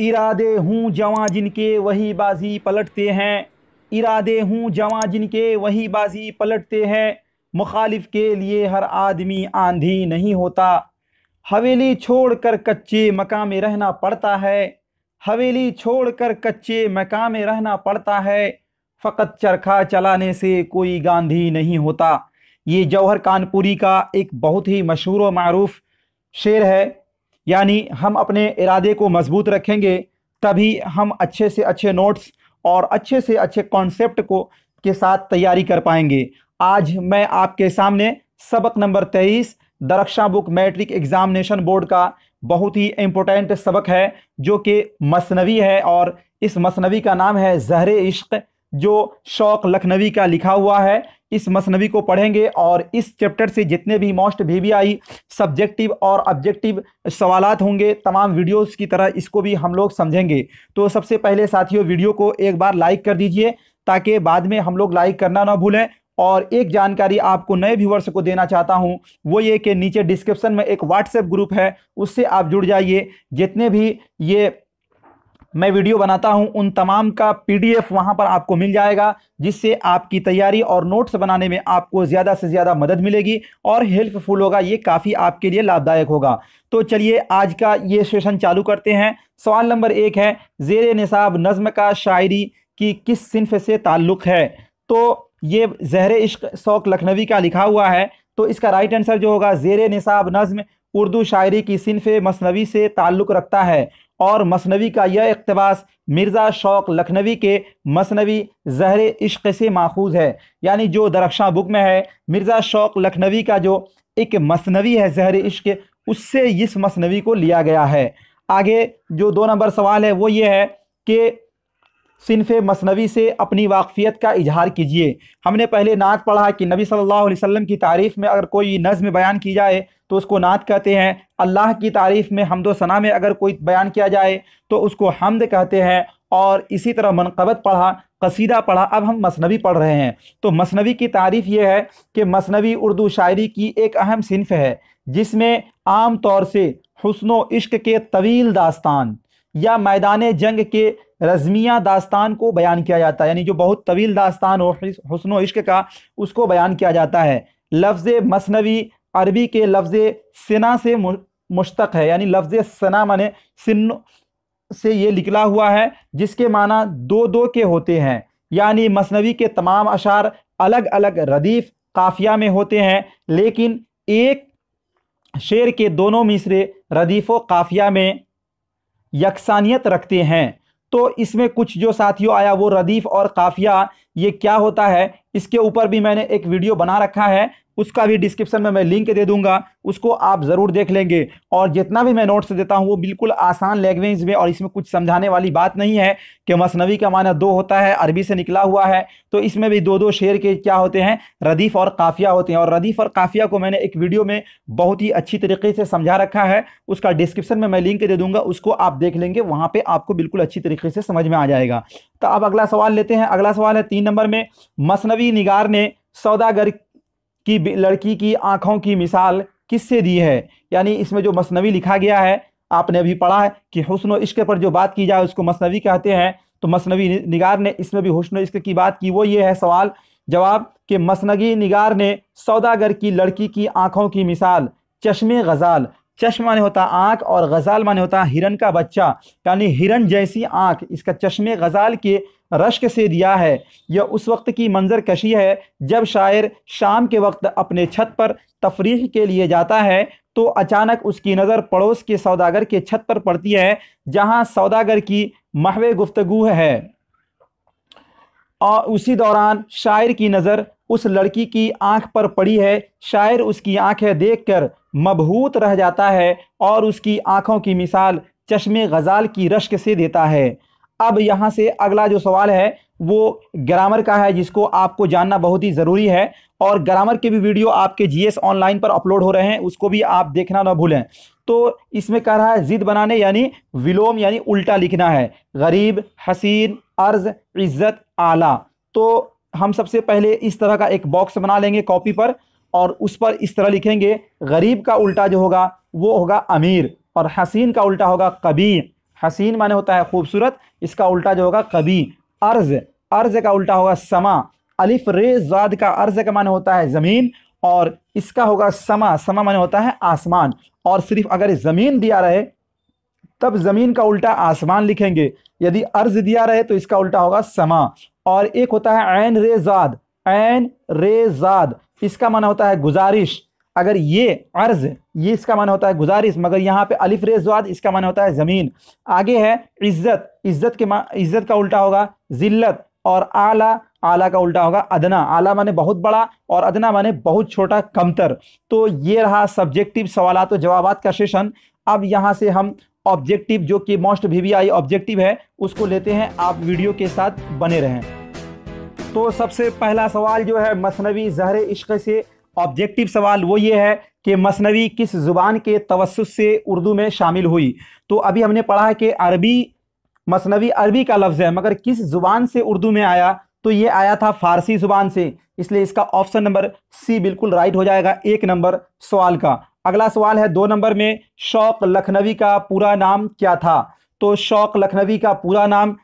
इरादे हूँ जवां जिनके वही बाजी पलटते हैं इरादे हूँ जवां जिनके वही बाजी पलटते हैं मुखालिफ के लिए हर आदमी आंधी नहीं होता हवेली छोड़कर कच्चे मकाम में रहना पड़ता है हवेली छोड़कर कच्चे मकाम में रहना पड़ता है फ़कत चरखा चलाने से कोई गांधी नहीं होता ये जौहर कानपुरी का एक बहुत ही मशहूर व मरूफ शेर है यानी हम अपने इरादे को मजबूत रखेंगे तभी हम अच्छे से अच्छे नोट्स और अच्छे से अच्छे कॉन्सेप्ट को के साथ तैयारी कर पाएंगे आज मैं आपके सामने सबक नंबर तेईस दरक्षा बुक मैट्रिक एग्जामिनेशन बोर्ड का बहुत ही इम्पोर्टेंट सबक है जो कि मसनवी है और इस मसनवी का नाम है जहर इश्क जो शौक लखनवी का लिखा हुआ है इस मसनवी को पढ़ेंगे और इस चैप्टर से जितने भी मोस्ट आई सब्जेक्टिव और ऑब्जेक्टिव सवाल होंगे तमाम वीडियोस की तरह इसको भी हम लोग समझेंगे तो सबसे पहले साथियों वीडियो को एक बार लाइक कर दीजिए ताकि बाद में हम लोग लाइक करना ना भूलें और एक जानकारी आपको नए व्यूवर्स को देना चाहता हूं वो ये कि नीचे डिस्क्रिप्शन में एक व्हाट्सएप ग्रुप है उससे आप जुड़ जाइए जितने भी ये मैं वीडियो बनाता हूं उन तमाम का पीडीएफ वहां पर आपको मिल जाएगा जिससे आपकी तैयारी और नोट्स बनाने में आपको ज़्यादा से ज़्यादा मदद मिलेगी और हेल्पफुल होगा ये काफ़ी आपके लिए लाभदायक होगा तो चलिए आज का ये सेशन चालू करते हैं सवाल नंबर एक है जेर निसाब नज़म का शायरी की किस सिनफ से ताल्लुक़ है तो ये जहर इश्क शौक लखनवी का लिखा हुआ है तो इसका राइट आंसर जो होगा जेर निसाब नज़म उर्दू शायरी की सिनफ मसनवी से ताल्लुक़ रखता है और मसनवी का यह इकतबास मिर्ज़ा शौक लखनवी के मसनवी जहर इश्क से माखूज है यानी जो दरख्शां बुक में है मिर्ज़ा शौक लखनवी का जो एक मसनवी है जहर इश्क उससे इस मसनवी को लिया गया है आगे जो दो नंबर सवाल है वो ये है कि सिनफ़ मसनवी से अपनी वाकफ़ियत का इजहार कीजिए हमने पहले नात पढ़ा कि नबी सल्लल्लाहु अलैहि वसल्लम की तारीफ़ में अगर कोई नज़म बयान की जाए तो उसको नात कहते हैं अल्लाह की तारीफ़ में हमदो सना में अगर कोई बयान किया जाए तो उसको हमद कहते हैं और इसी तरह मनकबत पढ़ा कसीदा पढ़ा अब हम मसनवी पढ़ रहे हैं तो मसनवी की तारीफ़ यह है कि मसनवी उर्दू शायरी की एक अहम सिनफ़ है जिसमें आम तौर से हसन व इश्क के तवील दास्तान या मैदान जंग के रजमिया दास्तान को बयान किया जाता है यानी जो बहुत तवील दास्तान हो हसन इश्क का उसको बयान किया जाता है लफ्ज़ मसनवी अरबी के लफ्ज़ सना से मुश्तक है यानी लफ्ज़ सना माने सिन से ये निकला हुआ है जिसके माना दो दो के होते हैं यानी मसनवी के तमाम अशार अलग अलग रदीफ़ काफिया में होते हैं लेकिन एक शेर के दोनों मिसरे रदीफ़ काफिया में यकसानियत रखते हैं तो इसमें कुछ जो साथियों आया वो रदीफ़ और काफ़िया ये क्या होता है इसके ऊपर भी मैंने एक वीडियो बना रखा है उसका भी डिस्क्रिप्शन में मैं लिंक दे दूंगा उसको आप ज़रूर देख लेंगे और जितना भी मैं नोट्स देता हूँ वो बिल्कुल आसान लैंग्वेज में और इसमें कुछ समझाने वाली बात नहीं है कि मसनवी का माना दो होता है अरबी से निकला हुआ है तो इसमें भी दो दो शेर के क्या होते हैं रदीफ़ और काफ़िया होते हैं और रदीफ़ और काफ़िया को मैंने एक वीडियो में बहुत ही अच्छी तरीके से समझा रखा है उसका डिस्क्रिप्शन में मैं लिंक दे दूँगा उसको आप देख लेंगे वहाँ पर आपको बिल्कुल अच्छी तरीके से समझ में आ जाएगा तो अब अगला सवाल लेते हैं अगला सवाल है तीन नंबर में मसनवी कवि निगार ने सौदागर की लड़की की आंखों की मिसाल किससे दी है यानी इसमें जो मसनवी लिखा गया है आपने अभी पढ़ा है कि हुसन इश्क पर जो बात की जाए उसको मसनवी कहते हैं तो मसनवी निगार ने इसमें भी हुसन इश्क की बात की वो ये है सवाल जवाब कि मसनवी निगार ने सौदागर की लड़की की आंखों की मिसाल चश्मे गज़ाल चश्म माने होता आंख और गज़ाल माने होता हिरन का बच्चा यानी हिरन जैसी आंख इसका चश्मे गज़ाल के रश्क से दिया है यह उस वक्त की मंजर कशी है जब शायर शाम के वक्त अपने छत पर तफरीह के लिए जाता है तो अचानक उसकी नज़र पड़ोस के सौदागर के छत पर पड़ती है जहां सौदागर की महवे गुफ्तगु है और उसी दौरान शायर की नज़र उस लड़की की आंख पर पड़ी है शायर उसकी आंखें देखकर मबहूत रह जाता है और उसकी आंखों की मिसाल चश्मे गज़ाल की रश्क से देता है अब यहाँ से अगला जो सवाल है वो ग्रामर का है जिसको आपको जानना बहुत ही ज़रूरी है और ग्रामर के भी वीडियो आपके जीएस ऑनलाइन पर अपलोड हो रहे हैं उसको भी आप देखना ना भूलें तो इसमें कह रहा है जिद बनाने यानी विलोम यानी उल्टा लिखना है गरीब हसीन अर्ज इज्जत आला तो हम सबसे पहले इस तरह का एक बॉक्स बना लेंगे कॉपी पर और उस पर इस तरह लिखेंगे गरीब का उल्टा जो होगा वो होगा अमीर और हसीन का उल्टा होगा कबीर हसीन माने होता है खूबसूरत इसका उल्टा जो होगा कभी अर्ज अर्ज का उल्टा होगा समा अलिफ रे जाद का अर्ज का माने होता है ज़मीन और इसका होगा समा समा माने होता है आसमान और सिर्फ अगर ज़मीन दिया रहे तब ज़मीन का उल्टा आसमान लिखेंगे यदि अर्ज दिया रहे तो इसका उल्टा होगा समा और एक होता है ऐन जाद ऐन जाद इसका माना होता है गुजारिश अगर ये अर्ज ये इसका माना होता है गुजारिश मगर यहाँ पे अलिफ रेजवाद इसका माना होता है ज़मीन आगे है इज्जत इज्जत के इज्जत का उल्टा होगा ज़िल्लत और आला आला का उल्टा होगा अदना आला माने बहुत बड़ा और अदना माने बहुत छोटा कमतर तो ये रहा सब्जेक्टिव सवाल तो जवाब का सेशन अब यहाँ से हम ऑब्जेक्टिव जो कि मोस्ट वी आई ऑब्जेक्टिव है उसको लेते हैं आप वीडियो के साथ बने रहें तो सबसे पहला सवाल जो है मसनवी जहर इश्क से ऑब्जेक्टिव सवाल वो ये है कि मसनवी किस ज़ुबान के तवसुस से उर्दू में शामिल हुई तो अभी हमने पढ़ा है कि अरबी मसनवी अरबी का लफ्ज़ है मगर किस ज़ुबान से उर्दू में आया तो ये आया था फारसी ज़ुबान से इसलिए इसका ऑप्शन नंबर सी बिल्कुल राइट हो जाएगा एक नंबर सवाल का अगला सवाल है दो नंबर में शौक लखनवी का पूरा नाम क्या था तो शौक लखनवी का पूरा नाम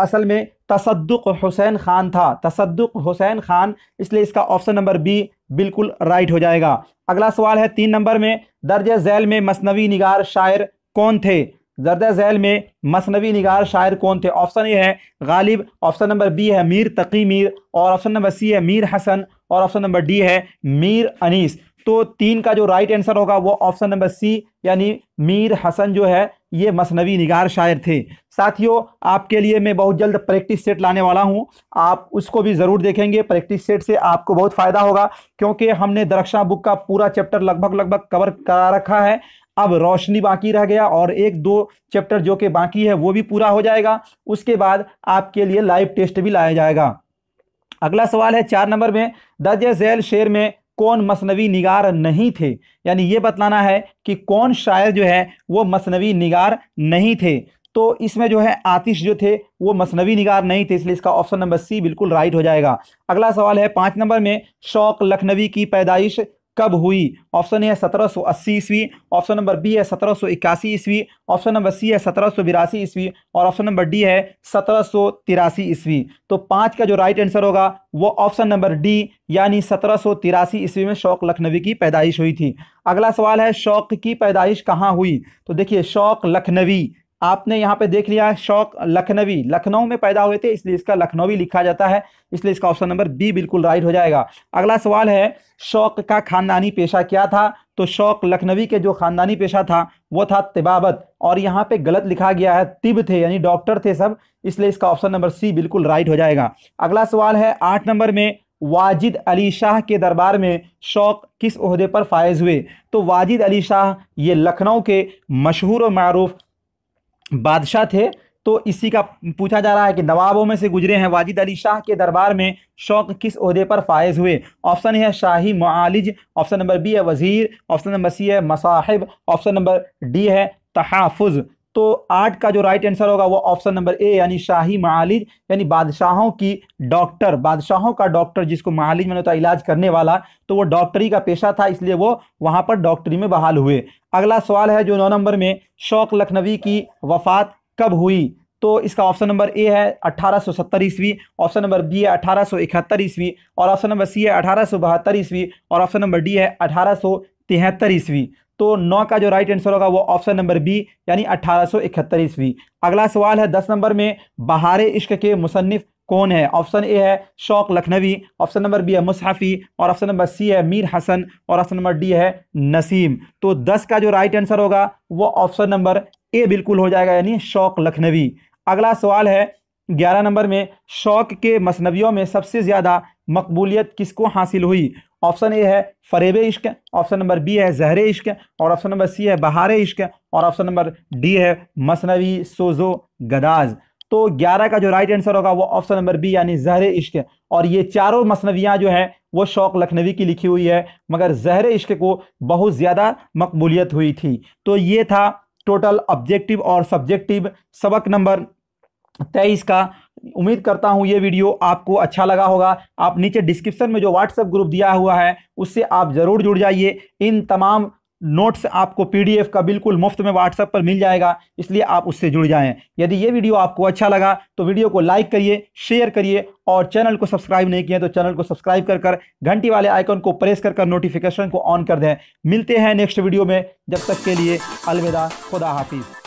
असल में तसद्दुक हुसैन खान था तसद्दुक हुसैन खान इसलिए इसका ऑप्शन नंबर बी बिल्कुल राइट हो जाएगा अगला सवाल है तीन नंबर में दर्ज झैल में मसनवी निगार शायर कौन थे दर्ज झैल में मसनवी निगार शायर कौन थे ऑप्शन ए है गालिब ऑप्शन नंबर बी है मीर तकी मीर और ऑप्शन नंबर सी है मीर हसन और ऑप्शन नंबर डी है मीर अनीस तो तीन का जो राइट आंसर होगा वो ऑप्शन नंबर सी यानी मीर हसन जो है ये मसनवी निगार शायर थे साथियों आपके लिए मैं बहुत जल्द प्रैक्टिस सेट लाने वाला हूँ आप उसको भी ज़रूर देखेंगे प्रैक्टिस सेट से आपको बहुत फ़ायदा होगा क्योंकि हमने दरक्षा बुक का पूरा चैप्टर लगभग लगभग कवर करा रखा है अब रोशनी बाकी रह गया और एक दो चैप्टर जो कि बाकी है वो भी पूरा हो जाएगा उसके बाद आपके लिए लाइव टेस्ट भी लाया जाएगा अगला सवाल है चार नंबर में दर्ज झैल शेर में कौन मसनवी निगार नहीं थे यानी ये बतलाना है कि कौन शायर जो है वो मसनवी निगार नहीं थे तो इसमें जो है आतिश जो थे वो मसनवी निगार नहीं थे इसलिए इसका ऑप्शन नंबर सी बिल्कुल राइट हो जाएगा अगला सवाल है पाँच नंबर में शौक लखनवी की पैदाइश कब हुई ऑप्शन ए है सत्रह सौ अस्सी ईस्वी ऑप्शन नंबर बी है सत्रह सौ इक्यासी ईस्वी ऑप्शन नंबर सी है सत्रह सौ बिरासी ईस्वी और ऑप्शन नंबर डी है सत्रह सौ तिरासी ईस्वी तो पांच का जो राइट आंसर होगा वो ऑप्शन नंबर डी यानी सत्रह सौ तिरासी ईस्वी में शौक लखनवी की पैदाइश हुई थी अगला सवाल है शौक की पैदाइश कहाँ हुई तो देखिए शौक लखनवी आपने यहाँ पे देख लिया है शौक लखनवी लखनऊ में पैदा हुए थे इसलिए इसका लखनवी लिखा जाता है इसलिए इसका ऑप्शन नंबर बी बिल्कुल राइट हो जाएगा अगला सवाल है शौक का खानदानी पेशा क्या था तो शौक लखनवी के जो खानदानी पेशा था वो था तिबाबत और यहाँ पे गलत लिखा गया है तिब थे यानी डॉक्टर थे सब इसलिए इसका ऑप्शन नंबर सी बिल्कुल राइट हो जाएगा अगला सवाल है आठ नंबर में वाजिद अली शाह के दरबार में शौक किस अहदे पर फायज हुए तो वाजिद अली शाह ये लखनऊ के मशहूर और मरूफ बादशाह थे तो इसी का पूछा जा रहा है कि नवाबों में से गुजरे हैं वाजिद अली शाह के दरबार में शौक किस अहदे पर फायज हुए ऑप्शन है शाही मालिज ऑप्शन नंबर बी है वज़ीर ऑप्शन नंबर सी है मसाहिब ऑप्शन नंबर डी है तहफ़ तो आठ का जो राइट आंसर होगा वो ऑप्शन नंबर ए यानी शाही महालिज यानी बादशाहों की डॉक्टर बादशाहों का डॉक्टर जिसको महालिज मैंने था तो इलाज करने वाला तो वो डॉक्टरी का पेशा था इसलिए वो वहाँ पर डॉक्टरी में बहाल हुए अगला सवाल है जो नौ नंबर में शौक लखनवी की वफात कब हुई तो इसका ऑप्शन नंबर ए है 1870 ईस्वी ऑप्शन नंबर बी है 1871 ईस्वी और ऑप्शन नंबर सी है 1872 ईस्वी और ऑप्शन नंबर डी है अठारह ईस्वी तो नौ का जो राइट आंसर होगा वो ऑप्शन नंबर बी यानी अट्ठारह सौ इकहत्तर ईस्वी अगला सवाल है दस नंबर में बहार इश्क के मुसनफ़ कौन है ऑप्शन ए है शौक लखनवी ऑप्शन नंबर बी है मुसाफी और ऑप्शन नंबर सी है मीर हसन और ऑप्शन नंबर डी है नसीम तो दस का जो राइट आंसर होगा वो ऑप्शन नंबर ए बिल्कुल हो जाएगा यानी शौक लखनवी अगला सवाल है ग्यारह नंबर में शौक के मसनवियों में सबसे ज़्यादा मकबूलियत किसको हासिल हुई ऑप्शन ए है फरेब इश्क ऑप्शन नंबर बी है जहर इश्क और ऑप्शन नंबर सी है बहार इश्क और ऑप्शन नंबर डी है मसनवी सोजो गदाज तो 11 का जो राइट आंसर होगा वो ऑप्शन नंबर बी यानी जहर इश्क और ये चारों मसनवियाँ जो हैं वो शौक लखनवी की लिखी हुई है मगर जहर इश्क को बहुत ज़्यादा मकबूलियत हुई थी तो ये था टोटल ऑब्जेक्टिव और सब्जेक्टिव सबक नंबर तेईस का उम्मीद करता हूँ ये वीडियो आपको अच्छा लगा होगा आप नीचे डिस्क्रिप्शन में जो व्हाट्सएप ग्रुप दिया हुआ है उससे आप ज़रूर जुड़ जाइए इन तमाम नोट्स आपको पीडीएफ का बिल्कुल मुफ्त में व्हाट्सएप पर मिल जाएगा इसलिए आप उससे जुड़ जाएं यदि ये वीडियो आपको अच्छा लगा तो वीडियो को लाइक करिए शेयर करिए और चैनल को सब्सक्राइब नहीं किया तो चैनल को सब्सक्राइब कर कर घंटी वाले आइकन को प्रेस कर कर नोटिफिकेशन को ऑन कर दें मिलते हैं नेक्स्ट वीडियो में जब तक के लिए अलविदा खुदा हाफिज़